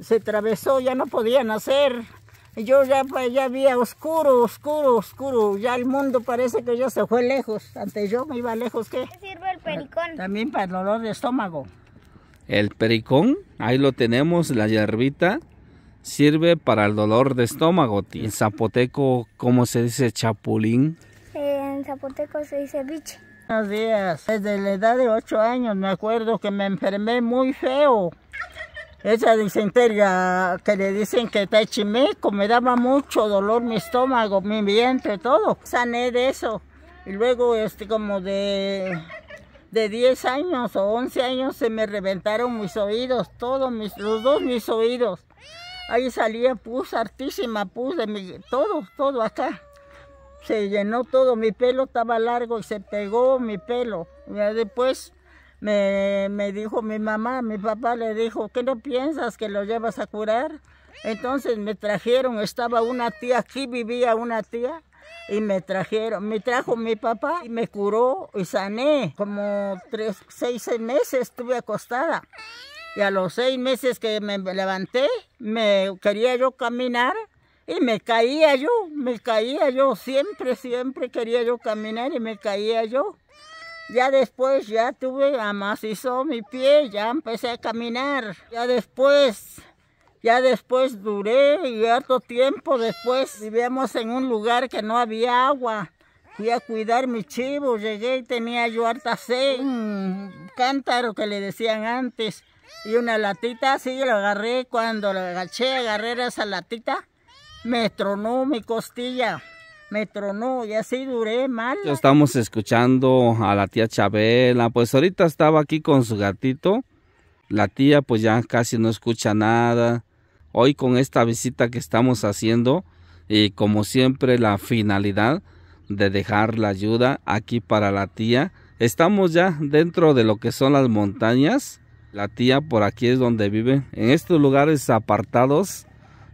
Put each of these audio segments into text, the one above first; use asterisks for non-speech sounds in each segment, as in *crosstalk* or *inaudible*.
se atravesó, ya no podían hacer. Yo ya, pues, ya había oscuro, oscuro, oscuro. Ya el mundo parece que ya se fue lejos. Antes yo me iba lejos, ¿qué? ¿Qué sirve el pericón? También para el dolor de estómago. El pericón, ahí lo tenemos, la yerbita. sirve para el dolor de estómago. En zapoteco, ¿cómo se dice chapulín? en zapoteco se dice biche. Buenos días. Desde la edad de 8 años me acuerdo que me enfermé muy feo. Esa disentería que le dicen que está chimeco, me daba mucho dolor mi estómago, mi vientre, todo. Sané de eso. Y luego, este, como de, 10 años o 11 años, se me reventaron mis oídos, todos mis, los dos mis oídos. Ahí salía pus, hartísima pus, de mi, todo, todo acá. Se llenó todo, mi pelo estaba largo y se pegó mi pelo. Ya después me, me dijo mi mamá, mi papá le dijo, ¿qué no piensas que lo llevas a curar? Entonces me trajeron, estaba una tía, aquí vivía una tía, y me trajeron, me trajo mi papá y me curó y sané. Como tres, seis, meses estuve acostada. Y a los seis meses que me levanté, me quería yo caminar y me caía yo, me caía yo, siempre, siempre quería yo caminar y me caía yo. Ya después ya tuve, amacizó mi pie, ya empecé a caminar. Ya después, ya después duré y harto tiempo después vivíamos en un lugar que no había agua. Fui a cuidar mi chivo, llegué y tenía yo harta sed, un cántaro que le decían antes. Y una latita así lo agarré, cuando la agaché, agarré esa latita, me tronó mi costilla me tronó ya así duré mal. Estamos escuchando a la tía Chabela, pues ahorita estaba aquí con su gatito. La tía pues ya casi no escucha nada. Hoy con esta visita que estamos haciendo y como siempre la finalidad de dejar la ayuda aquí para la tía. Estamos ya dentro de lo que son las montañas. La tía por aquí es donde vive. En estos lugares apartados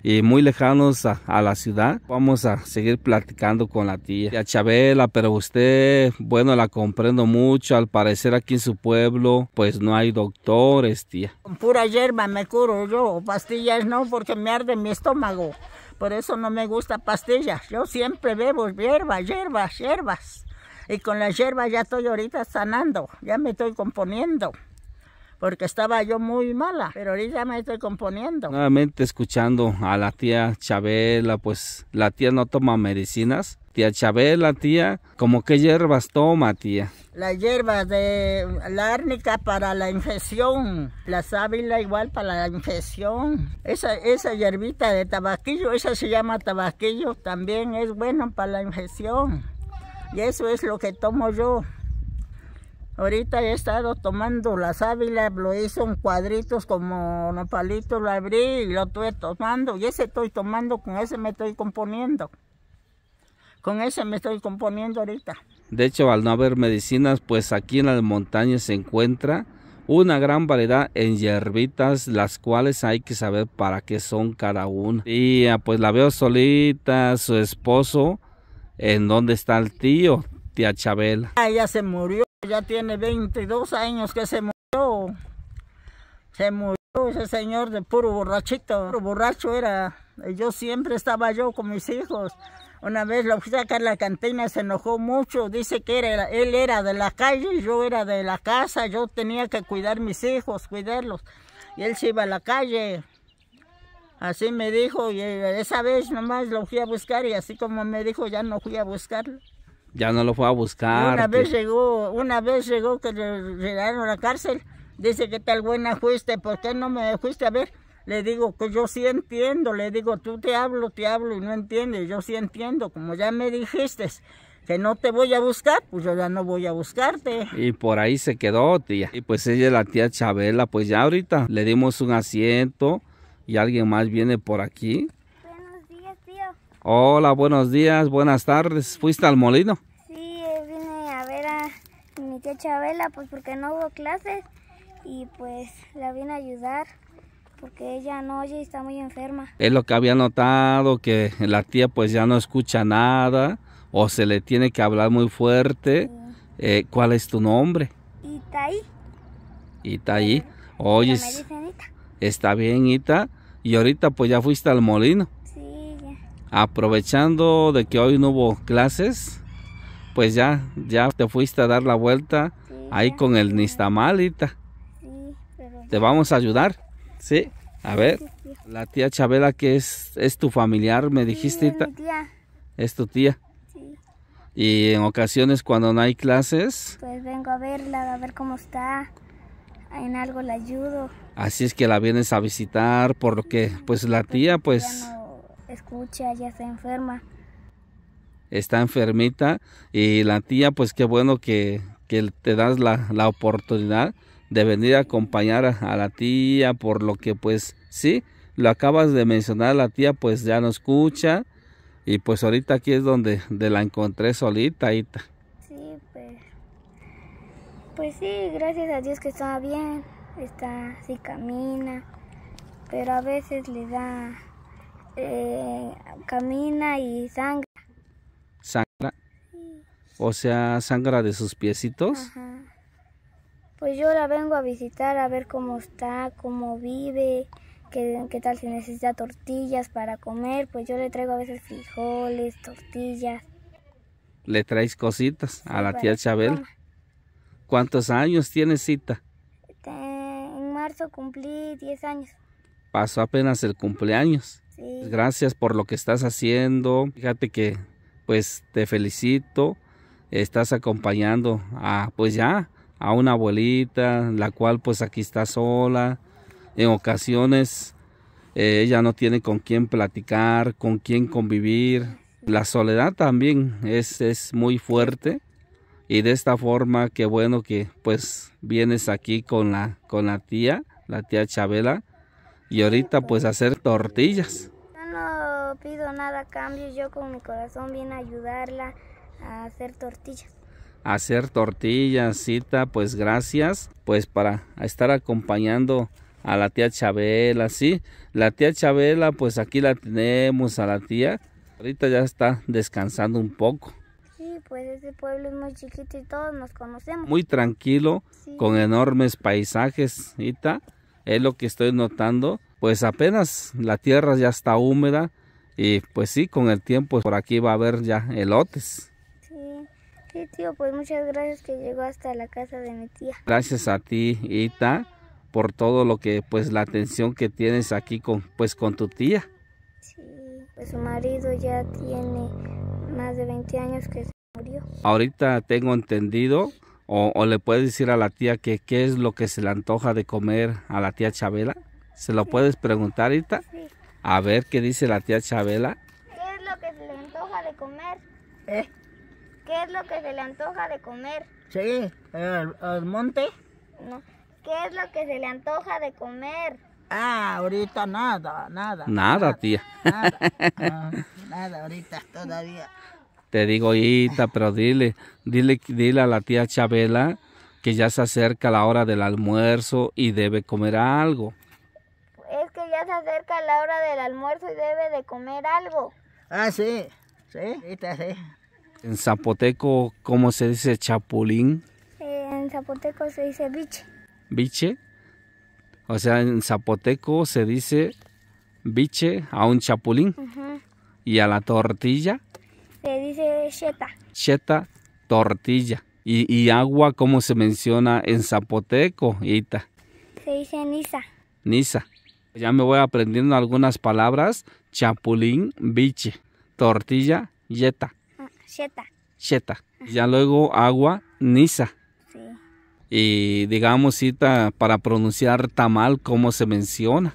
y muy lejanos a, la ciudad. Vamos a seguir platicando con la tía. Chabela, pero usted, bueno, la comprendo mucho. Al parecer aquí en su pueblo, pues no hay doctores, tía. Con pura hierba me curo yo, pastillas no, porque me arde mi estómago. Por eso no me gusta pastillas. Yo siempre bebo hierbas, hierbas, hierbas. Y con las hierbas ya estoy ahorita sanando, ya me estoy componiendo porque estaba yo muy mala, pero ahorita me estoy componiendo. Nuevamente escuchando a la tía Chabela, pues la tía no toma medicinas. Tía Chabela, tía, ¿cómo qué hierbas toma, tía? Las hierbas de la árnica para la infección, la sábila igual para la infección. Esa, esa hierbita de tabaquillo, esa se llama tabaquillo, también es bueno para la infección. Y eso es lo que tomo yo. Ahorita he estado tomando las sábila, lo hice en cuadritos como nopalitos, lo abrí y lo estoy tomando. Y ese estoy tomando, con ese me estoy componiendo. Con ese me estoy componiendo ahorita. De hecho, al no haber medicinas, pues aquí en las montañas se encuentra una gran variedad en hierbitas, las cuales hay que saber para qué son cada una. Y ah, pues la veo solita, su esposo, en dónde está el tío, tía Chabel. Ella ah, se murió ya tiene 22 años que se murió. Se murió ese señor de puro borrachito. Puro borracho era. Yo siempre estaba yo con mis hijos. Una vez lo fui a sacar la cantina, se enojó mucho. Dice que era, él era de la calle, y yo era de la casa. Yo tenía que cuidar mis hijos, cuidarlos. Y él se iba a la calle. Así me dijo, y esa vez nomás lo fui a buscar y así como me dijo, ya no fui a buscarlo. Ya no lo fue a buscar. Una vez llegó, una vez llegó que le llegaron a la cárcel. Dice que tal buena fuiste, ¿por qué no me fuiste a ver? Le digo que pues yo sí entiendo, le digo tú te hablo, te hablo y no entiendes, yo sí entiendo, como ya me dijiste que no te voy a buscar, pues yo ya no voy a buscarte. Y por ahí se quedó, tía. Y pues ella, la tía Chabela, pues ya ahorita le dimos un asiento y alguien más viene por aquí. Hola, buenos días, buenas tardes. ¿Fuiste al molino? Sí, vine a ver a mi tía Chabela, pues porque no hubo clases y pues la vine a ayudar porque ella no oye y está muy enferma. Es lo que había notado, que la tía pues ya no escucha nada o se le tiene que hablar muy fuerte. Eh, ¿Cuál es tu nombre? Itaí. Itaí. Oye, está bien, Ita. Y ahorita pues ya fuiste al molino aprovechando de que hoy no hubo clases, pues ya, ya te fuiste a dar la vuelta ahí con el nistamalita. Sí, pero... Te vamos a ayudar, ¿sí? A ver, la tía Chabela que es, es tu familiar, me dijiste. tía. Es tu tía. Y en ocasiones cuando no hay clases. Pues vengo a verla, a ver cómo está. En algo la ayudo. Así es que la vienes a visitar por que... pues la tía pues escucha, ya está enferma. Está enfermita y la tía, pues qué bueno que, te das la, la, oportunidad de venir a acompañar a, la tía, por lo que pues sí, lo acabas de mencionar, la tía pues ya no escucha y pues ahorita aquí es donde la encontré solita, Ita. Sí, pues, pues sí, gracias a Dios que está bien, está, sí camina, pero a veces le da eh, camina y sangra. ¿Sangra? O sea, sangra de sus piecitos. Pues yo la vengo a visitar a ver cómo está, cómo vive, qué, tal si necesita tortillas para comer. Pues yo le traigo a veces frijoles, tortillas. Le traes cositas a la tía Chabel. ¿Cuántos años tiene cita? Eh, en marzo cumplí 10 años. Pasó apenas el cumpleaños. Gracias por lo que estás haciendo. Fíjate que pues te felicito. Estás acompañando a pues ya a una abuelita, la cual pues aquí está sola. En ocasiones eh, ella no tiene con quién platicar, con quién convivir. La soledad también es, es muy fuerte y de esta forma qué bueno que pues vienes aquí con la con la tía la tía Chabela y ahorita pues hacer tortillas. Yo no pido nada a cambio, yo con mi corazón vine a ayudarla a hacer tortillas. Hacer tortillas, cita, pues gracias, pues para estar acompañando a la tía Chabela, sí. La tía Chabela, pues aquí la tenemos a la tía. Ahorita ya está descansando un poco. Sí, pues ese pueblo es muy chiquito y todos nos conocemos. Muy tranquilo, con enormes paisajes, cita es lo que estoy notando. Pues apenas la tierra ya está húmeda y pues sí, con el tiempo por aquí va a haber ya elotes. Sí, sí tío, pues muchas gracias que llegó hasta la casa de mi tía. Gracias a ti, Ita, por todo lo que, pues la atención que tienes aquí con, pues con tu tía. Sí, pues su marido ya tiene más de 20 años que se murió. Ahorita tengo entendido o, le puedes decir a la tía que qué es lo que se le antoja de comer a la tía Chabela. ¿Se lo puedes preguntar, ahorita? Sí. A ver qué dice la tía Chabela. ¿Qué es lo que se le antoja de comer? ¿Eh? ¿Qué es lo que se le antoja de comer? Sí, el monte? No. ¿Qué es lo que se le antoja de comer? Ah, ahorita nada, nada. Nada, tía. *laughs* Ah, nada ahorita todavía. Te digo, Ita, pero dile, dile, dile a la tía Chabela que ya se acerca la hora del almuerzo y debe comer algo. Es que ya se acerca la hora del almuerzo y debe de comer algo. Ah, sí, sí, Ita, sí. En zapoteco, ¿cómo se dice chapulín? Eh, en zapoteco se dice biche. ¿Biche? O sea, en zapoteco se dice biche a un chapulín. ¿Y a la tortilla? Se dice cheta. Cheta, tortilla. Y, agua, cómo se menciona en zapoteco, Ita? Se dice nisa. Nisa. Ya me voy aprendiendo algunas palabras. Chapulín, biche. Tortilla, yeta. Cheta. Ah, cheta. Ah. Ya luego agua, nisa. Sí. Y digamos, Ita, para pronunciar tamal, ¿cómo se menciona?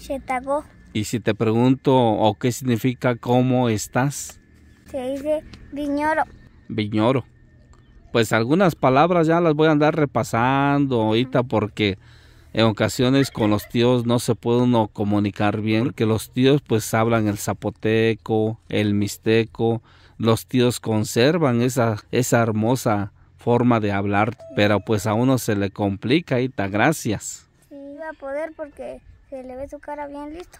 Chetago. Y si te pregunto, ¿o qué significa cómo estás? Se dice viñoro. Viñoro. Pues algunas palabras ya las voy a andar repasando ahorita porque en ocasiones con los tíos no se puede uno comunicar bien, Que los tíos pues hablan el zapoteco, el mixteco, los tíos conservan esa, esa hermosa forma de hablar, pero pues a uno se le complica, Ita, gracias. Sí, va a poder porque se le ve su cara bien listo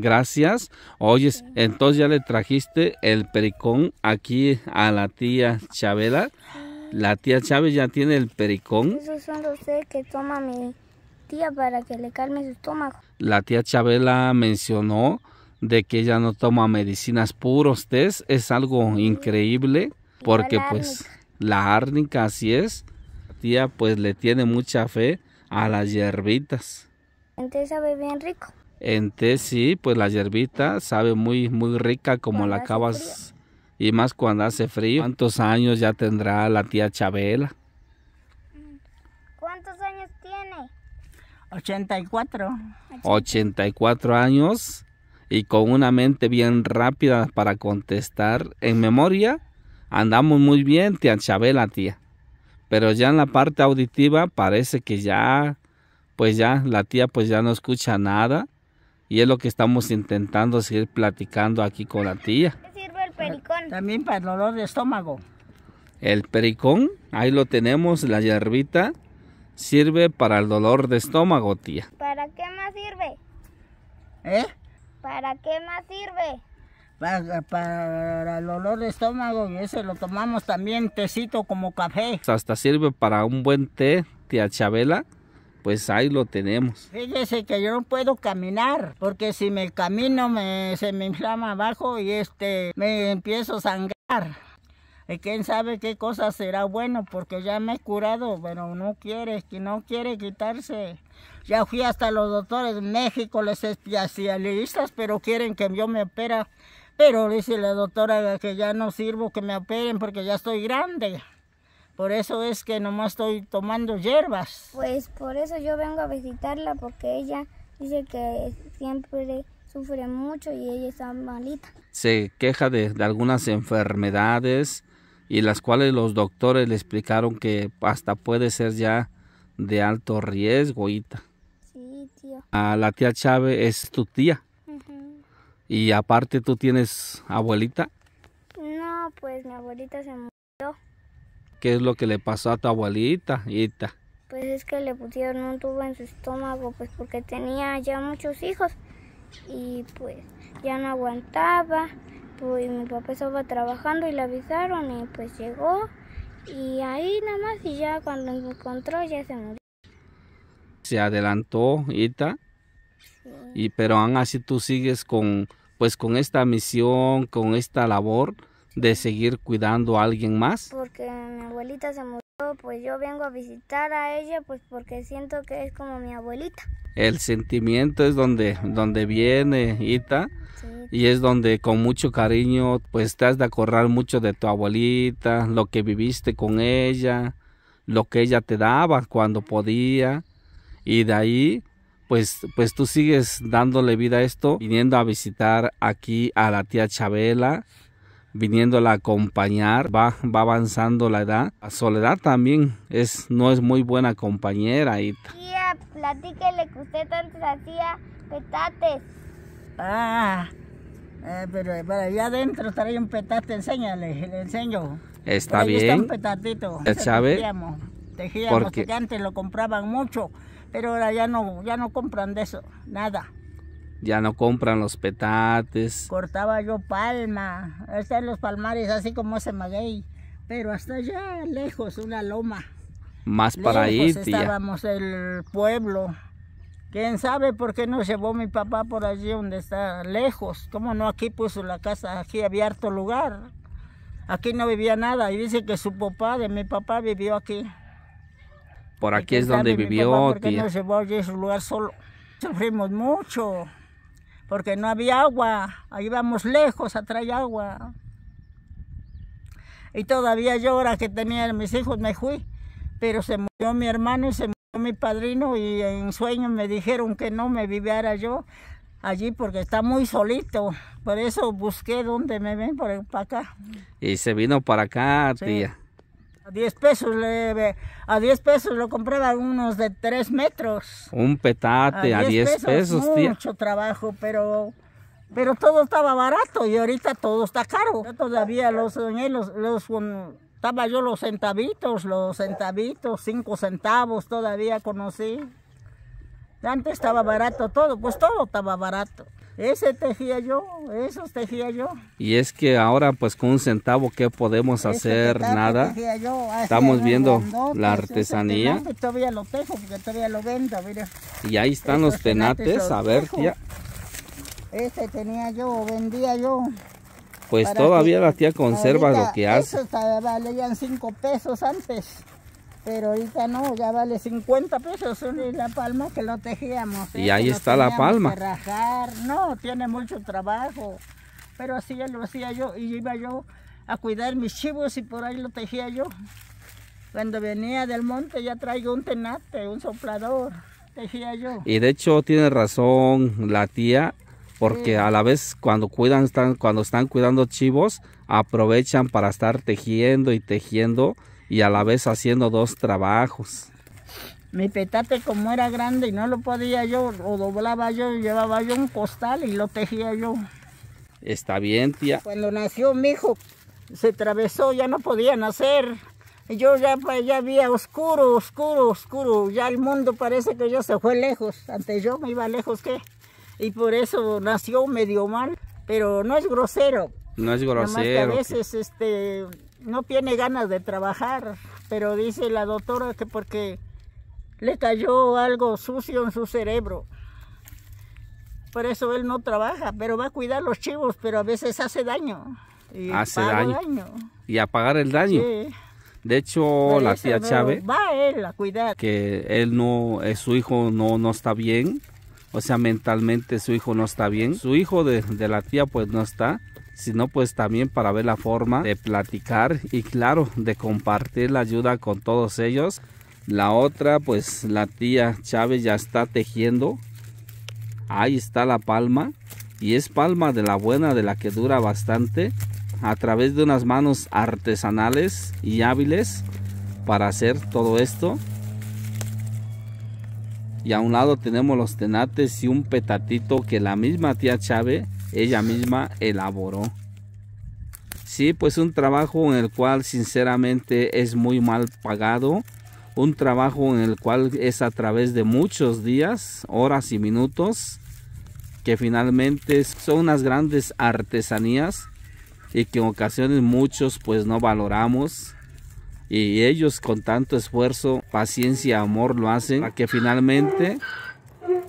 gracias. Oyes, entonces ya le trajiste el pericón aquí a la tía Chabela. La tía Chávez ya tiene el pericón. Esos son los que toma mi tía para que le calme su estómago. La tía Chabela mencionó de que ella no toma medicinas puros test. Es algo increíble porque pues la árnica así es. La tía pues le tiene mucha fe a las hierbitas. Entonces sabe bien rico. En té sí, pues la hierbita sabe muy, muy rica como la acabas y más cuando hace frío. ¿Cuántos años ya tendrá la tía Chabela? Mm. ¿Cuántos años tiene? 84. 84 años y con una mente bien rápida para contestar en memoria. Andamos muy bien, tía Chabela, tía. Pero ya en la parte auditiva parece que ya, pues ya, la tía pues ya no escucha nada y es lo que estamos intentando seguir platicando aquí con la tía. ¿Qué sirve el pericón? También para el dolor de estómago. El pericón, ahí lo tenemos, la hierbita, sirve para el dolor de estómago, tía. ¿Para qué más sirve? ¿Eh? ¿Para qué más sirve? Para, el dolor de estómago y ese lo tomamos también tecito como café. Hasta sirve para un buen té, tía Chabela pues ahí lo tenemos. Fíjese que yo no puedo caminar, porque si me camino me, se me inflama abajo y este me empiezo a sangrar. Y quién sabe qué cosa será bueno, porque ya me he curado, pero no quiere, que no quiere quitarse. Ya fui hasta los doctores de México, los especialistas, pero quieren que yo me opera. Pero dice la doctora que ya no sirvo que me operen porque ya estoy grande. Por eso es que nomás estoy tomando hierbas. Pues por eso yo vengo a visitarla porque ella dice que siempre sufre mucho y ella está malita. Se queja de, algunas enfermedades y las cuales los doctores le explicaron que hasta puede ser ya de alto riesgo, Sí, tío. A la tía Chávez es tu tía. Y aparte tú tienes abuelita. No, pues mi abuelita se murió. ¿Qué es lo que le pasó a tu abuelita, Ita? Pues es que le pusieron un tubo en su estómago, pues porque tenía ya muchos hijos y pues ya no aguantaba. Pues mi papá estaba trabajando y le avisaron y pues llegó y ahí nada más y ya cuando encontró ya se murió. Se adelantó, Ita. Sí. Y pero aún así tú sigues con pues con esta misión, con esta labor de seguir cuidando a alguien más? Porque mi abuelita se murió, pues yo vengo a visitar a ella, pues porque siento que es como mi abuelita. El sentimiento es donde, donde viene Ita. Y es donde con mucho cariño pues te has de acordar mucho de tu abuelita, lo que viviste con ella, lo que ella te daba cuando podía. Y de ahí pues, pues tú sigues dándole vida a esto, viniendo a visitar aquí a la tía Chabela, viniéndola a acompañar, va, va avanzando la edad. La soledad también es, no es muy buena compañera. Y... Tía, platíquele que usted antes hacía petates. Ah, eh, pero para allá adentro estaría un petate, enséñale, le enseño. Está bien. Está un petatito. Eh, ¿Sabe? Tejíamos, tejíamos porque... antes lo compraban mucho, pero ahora ya no, ya no compran de eso, nada. Ya no compran los petates. Cortaba yo palma. Están los palmares así como ese maguey. Pero hasta allá lejos, una loma. Más para ahí, tía. Estábamos el pueblo. ¿Quién sabe por qué no llevó mi papá por allí donde está lejos? ¿Cómo no aquí puso la casa? Aquí abierto lugar. Aquí no vivía nada. Y dice que su papá de mi papá vivió aquí. Por aquí es donde vivió, mi nos llevó a su lugar solo? Sufrimos mucho porque no había agua, ahí vamos lejos a traer agua. Y todavía yo ahora que tenía mis hijos me fui, pero se murió mi hermano y se murió mi padrino y en sueño me dijeron que no me viviera yo allí porque está muy solito. Por eso busqué donde me ven por, para acá. Y se vino para acá, tía. A 10 pesos, le, a 10 pesos lo compraba unos de 3 metros. Un petate a 10, pesos, Mucho trabajo, pero, pero todo estaba barato y ahorita todo está caro. Yo todavía los doñé, los, los, um, estaba yo los centavitos, los centavitos, 5 centavos todavía conocí. Antes estaba barato todo, pues todo estaba barato. Ese tejía yo, esos tejía yo. Y es que ahora pues con un centavo ah, Que podemos hacer? Nada. Estamos viendo la artesanía. todavía Y ahí están los penates a ver tía. Este tenía yo, vendía yo. Pues todavía la tía conserva lo que hace. Esos ah, valían cinco pesos antes pero ahorita no, ya vale 50 pesos la palma que lo tejíamos. Y ¿eh? ahí está la palma. rajar. No, tiene mucho trabajo, pero así lo hacía yo y iba yo a cuidar mis chivos y por ahí lo tejía yo. Cuando venía del monte ya traigo un tenate, un soplador, tejía yo. Y de hecho tiene razón la tía, porque a la vez cuando cuidan, están, cuando están cuidando chivos, aprovechan para estar tejiendo y tejiendo y a la vez haciendo dos trabajos. Mi petate como era grande y no lo podía yo, o doblaba yo, llevaba yo un costal y lo tejía yo. Está bien, tía. Cuando nació mi hijo, se atravesó, ya no podía nacer. Yo ya, pues, ya había oscuro, oscuro, oscuro. Ya el mundo parece que ya se fue lejos. Antes yo me iba lejos, ¿qué? Y por eso nació medio mal. Pero no es grosero. No es grosero. a veces, este no tiene ganas de trabajar, pero dice la doctora que porque le cayó algo sucio en su cerebro. Por eso él no trabaja, pero va a cuidar los chivos, pero a veces hace daño. hace daño. Y a pagar el daño. Sí. De hecho, la tía Chávez. Va él a cuidar. Que él no, eh, su hijo no, no está bien. O sea, mentalmente su hijo no está bien. Su hijo de, de la tía pues no está sino pues también para ver la forma de platicar y claro, de compartir la ayuda con todos ellos. La otra, pues la tía Chávez ya está tejiendo. Ahí está la palma. Y es palma de la buena, de la que dura bastante. A través de unas manos artesanales y hábiles para hacer todo esto. Y a un lado tenemos los tenates y un petatito que la misma tía Chávez ella misma elaboró. Sí, pues un trabajo en el cual sinceramente es muy mal pagado, un trabajo en el cual es a través de muchos días, horas y minutos, que finalmente son unas grandes artesanías y que en ocasiones muchos pues no valoramos y ellos con tanto esfuerzo, paciencia, amor lo hacen, a que finalmente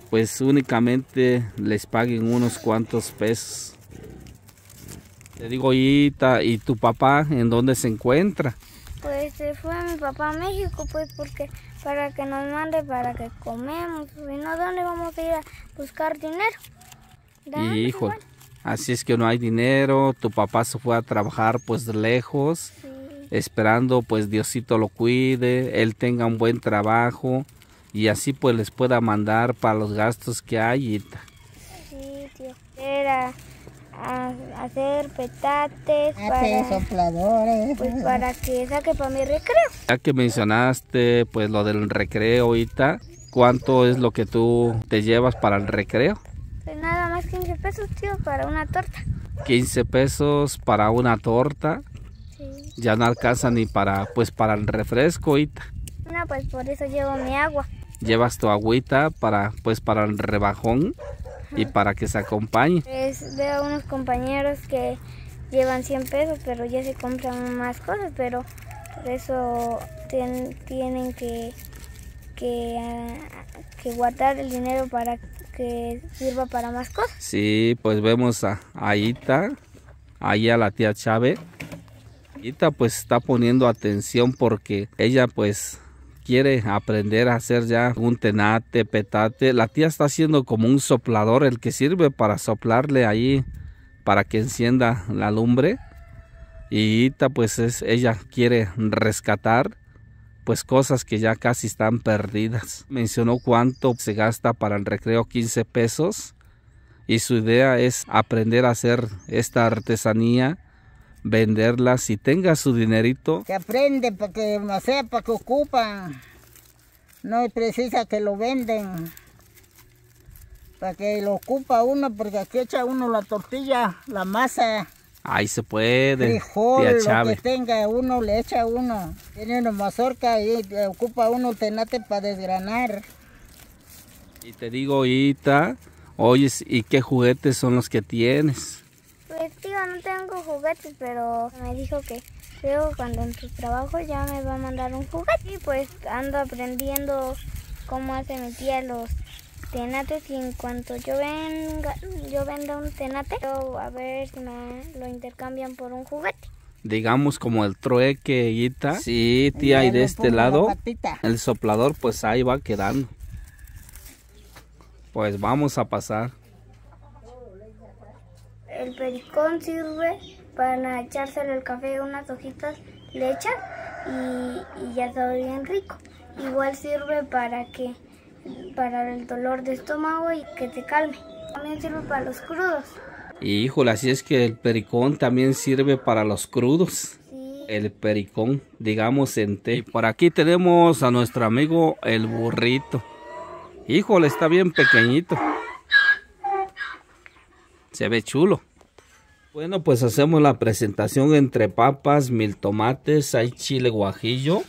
pues únicamente les paguen unos cuantos pesos. Te digo, ¿y, y tu papá en dónde se encuentra? Pues se fue a mi papá a México, pues porque para que nos mande para que comemos, ...y no, ¿dónde vamos a ir a buscar dinero? Y hijo, así es que no hay dinero, tu papá se fue a trabajar pues lejos, esperando pues Diosito lo cuide, él tenga un buen trabajo y así pues les pueda mandar para los gastos que hay. Sí, tío. Era hacer petates, hacer para, sopladores, pues para que saque para mi recreo. Ya que mencionaste pues lo del recreo, Ita, ¿cuánto es lo que tú te llevas para el recreo? Pues nada más 15 pesos, tío, para una torta. 15 pesos para una torta. Sí. Ya no alcanza ni para pues para el refresco, Ita. No, pues por eso llevo mi agua. Llevas tu agüita para, pues, para el rebajón y para que se acompañe. Es veo unos compañeros que llevan 100 pesos, pero ya se compran más cosas, pero por eso tienen que, ah, que, guardar el dinero para que sirva para más cosas. Sí, pues vemos a, a ahí a la tía Chávez. Ita pues está poniendo atención porque ella pues quiere aprender a hacer ya un tenate, petate. La tía está haciendo como un soplador, el que sirve para soplarle ahí para que encienda la lumbre. Y Ita pues es, ella quiere rescatar pues cosas que ya casi están perdidas. Mencionó cuánto se gasta para el recreo, 15 pesos. Y su idea es aprender a hacer esta artesanía ...venderla si tenga su dinerito. Que aprende, para que sepa que ocupa. No es precisa que lo venden. Para que lo ocupa uno, porque aquí echa uno la tortilla, la masa. Ahí se puede. Frijol, lo que tenga uno, le echa uno. Tiene una mazorca y ocupa uno tenate para desgranar. Y te digo, Ita, oyes, ¿y qué juguetes son los que tienes? tengo juguetes, pero me dijo que creo cuando en su trabajo ya me va a mandar un juguete. Y pues ando aprendiendo cómo hace mi tía los tenates y en cuanto yo venga, yo venda un tenate, yo a ver si me lo intercambian por un juguete. Digamos como el trueque, Guita. Sí, tía, y de este lado, el soplador pues ahí va quedando. Pues vamos a pasar. El pericón sirve para echárselo el café unas hojitas le y, ya está bien rico. Igual sirve para que para el dolor de estómago y que te calme. También sirve para los crudos. Híjole, así es que el pericón también sirve para los crudos. El pericón, digamos en té. por aquí tenemos a nuestro amigo el burrito. Híjole, está bien pequeñito. Se ve chulo. Bueno, pues hacemos la presentación entre papas, mil tomates, hay chile guajillo,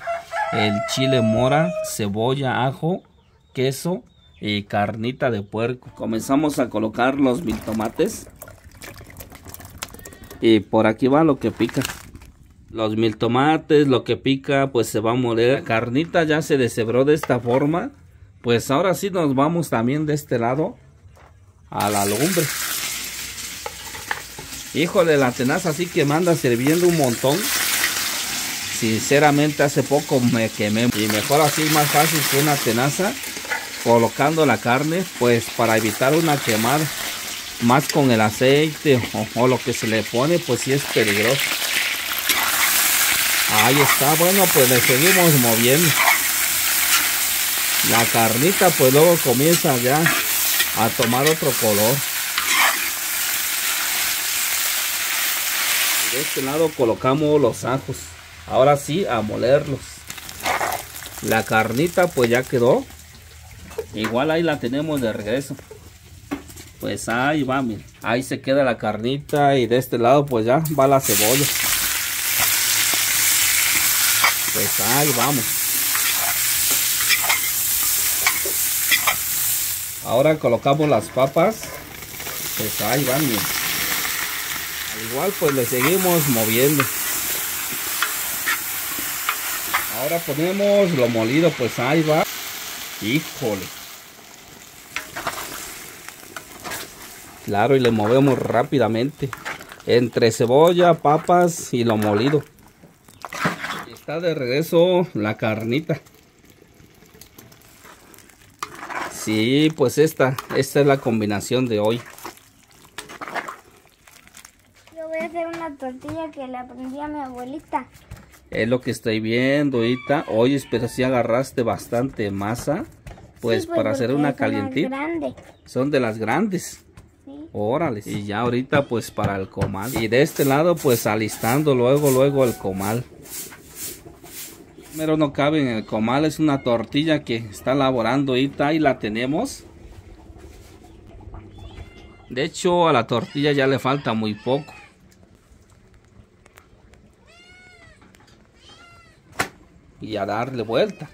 el chile mora, cebolla, ajo, queso y carnita de puerco. Comenzamos a colocar los mil tomates. Y por aquí va lo que pica. Los mil tomates, lo que pica, pues se va a moler. La carnita ya se deshebró de esta forma. Pues ahora sí nos vamos también de este lado a la lumbre. Híjole, la tenaza así que me anda sirviendo un montón. Sinceramente hace poco me quemé. Y mejor así más fácil que una tenaza. Colocando la carne. Pues para evitar una quemar Más con el aceite o lo que se le pone. Pues sí es peligroso. Ahí está. Bueno pues le seguimos moviendo. La carnita pues luego comienza ya a tomar otro color. De este lado colocamos los ajos. Ahora sí, a molerlos. La carnita pues ya quedó. Igual ahí la tenemos de regreso. Pues ahí va, miren. Ahí se queda la carnita y de este lado pues ya va la cebolla. Pues ahí vamos. Ahora colocamos las papas. Pues ahí van, miren al igual pues le seguimos moviendo ahora ponemos lo molido pues ahí va híjole claro y le movemos rápidamente entre cebolla papas y lo molido está de regreso la carnita Sí, pues esta, esta es la combinación de hoy. tortilla que le aprendí a mi abuelita. Es lo que estoy viendo, ahorita Oye, espero si agarraste bastante masa, pues, pues, para hacer una calientita. Son de las grandes. Sí. Órale. Y ya ahorita pues para el comal. Y de este lado pues alistando luego, luego el comal. Pero no cabe en el comal, es una tortilla que está elaborando ahorita y la tenemos. De hecho a la tortilla ya le falta muy poco. y a darle vuelta.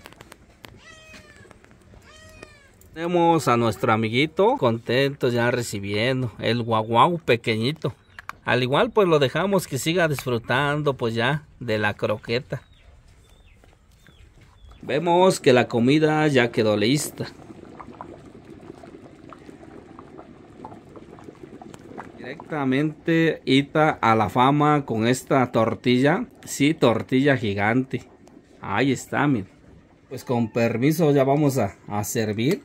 Tenemos a nuestro amiguito contento ya recibiendo el guaguau pequeñito. Al igual pues lo dejamos que siga disfrutando pues ya de la croqueta. Vemos que la comida ya quedó lista. Directamente ita a la fama con esta tortilla. Sí, tortilla gigante. Ahí está, miren. Pues con permiso ya vamos a, a servir.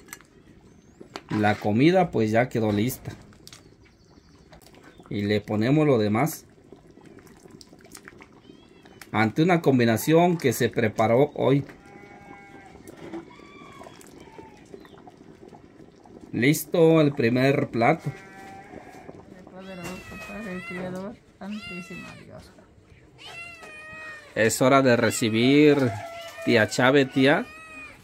La comida pues ya quedó lista. Y le ponemos lo demás. Ante una combinación que se preparó hoy. Listo el primer plato. es hora de recibir tía Chávez, tía.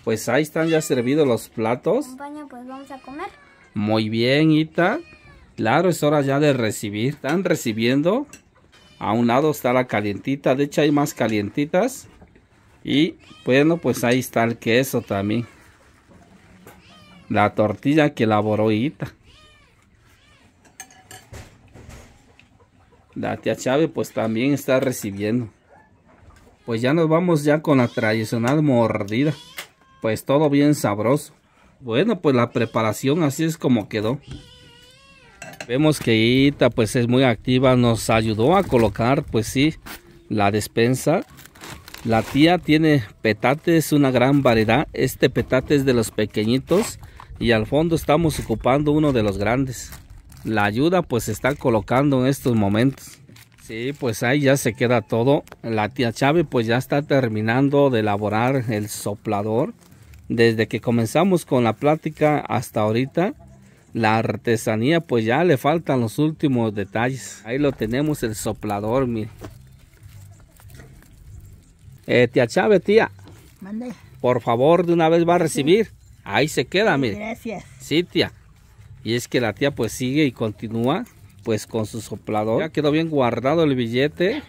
Pues ahí están ya servidos los platos. pues vamos a comer. Muy bien, Ita. Claro, es hora ya de recibir. Están recibiendo. A un lado está la calientita. De hecho, hay más calientitas. Y bueno, pues ahí está el queso también. La tortilla que elaboró Ita. La tía Chávez pues también está recibiendo pues ya nos vamos ya con la tradicional mordida. Pues todo bien sabroso. Bueno, pues la preparación así es como quedó. Vemos que Ita pues es muy activa, nos ayudó a colocar pues sí la despensa. La tía tiene petates, una gran variedad. Este petate es de los pequeñitos y al fondo estamos ocupando uno de los grandes. La ayuda pues se está colocando en estos momentos. Sí, pues ahí ya se queda todo. La tía Chávez pues ya está terminando de elaborar el soplador. Desde que comenzamos con la plática hasta ahorita, la artesanía pues ya le faltan los últimos detalles. Ahí lo tenemos el soplador, mire. Eh, tía Chávez, tía. Mande. Por favor, de una vez va a recibir. Ahí se queda, mire. Gracias. Sí, tía. Y es que la tía pues sigue y continúa pues con su soplador. Ya quedó bien guardado el billete.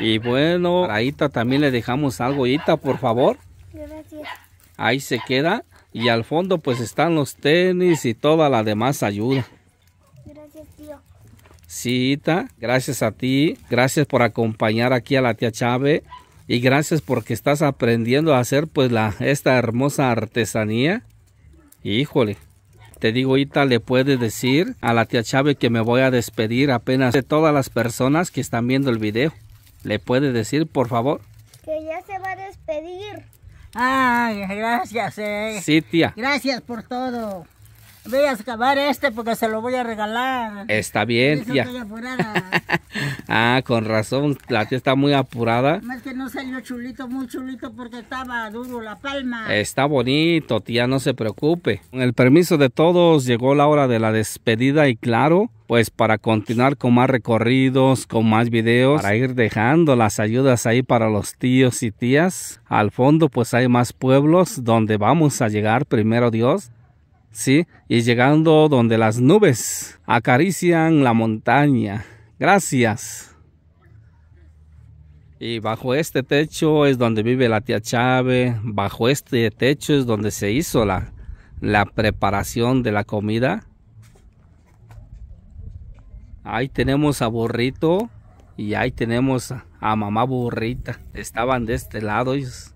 Y bueno, a Ita también le dejamos algo. Ita, por favor. Gracias. Ahí se queda. Y al fondo pues están los tenis y toda la demás ayuda. Gracias, tío. Sí, Ita, gracias a ti. Gracias por acompañar aquí a la tía Chávez. Y gracias porque estás aprendiendo a hacer pues la, esta hermosa artesanía. Híjole, te digo, ahorita le puede decir a la tía Chávez que me voy a despedir apenas de todas las personas que están viendo el video. ¿Le puede decir, por favor? Que ya se va a despedir. Ah, gracias, eh. Sí, tía. Gracias por todo voy a excavar este porque se lo voy a regalar. Está bien, tía. apurada. *laughs* ah, con razón, la tía está muy apurada. Más que no salió chulito, muy chulito porque estaba duro la palma. Está bonito, tía, no se preocupe. Con el permiso de todos, llegó la hora de la despedida y claro, pues para continuar con más recorridos, con más videos, para ir dejando las ayudas ahí para los tíos y tías. Al fondo pues hay más pueblos donde vamos a llegar primero Dios. ¿sí? Y llegando donde las nubes acarician la montaña. Gracias. Y bajo este techo es donde vive la tía Chávez, bajo este techo es donde se hizo la, la preparación de la comida. Ahí tenemos a Burrito y ahí tenemos a, Mamá Burrita. Estaban de este lado ellos.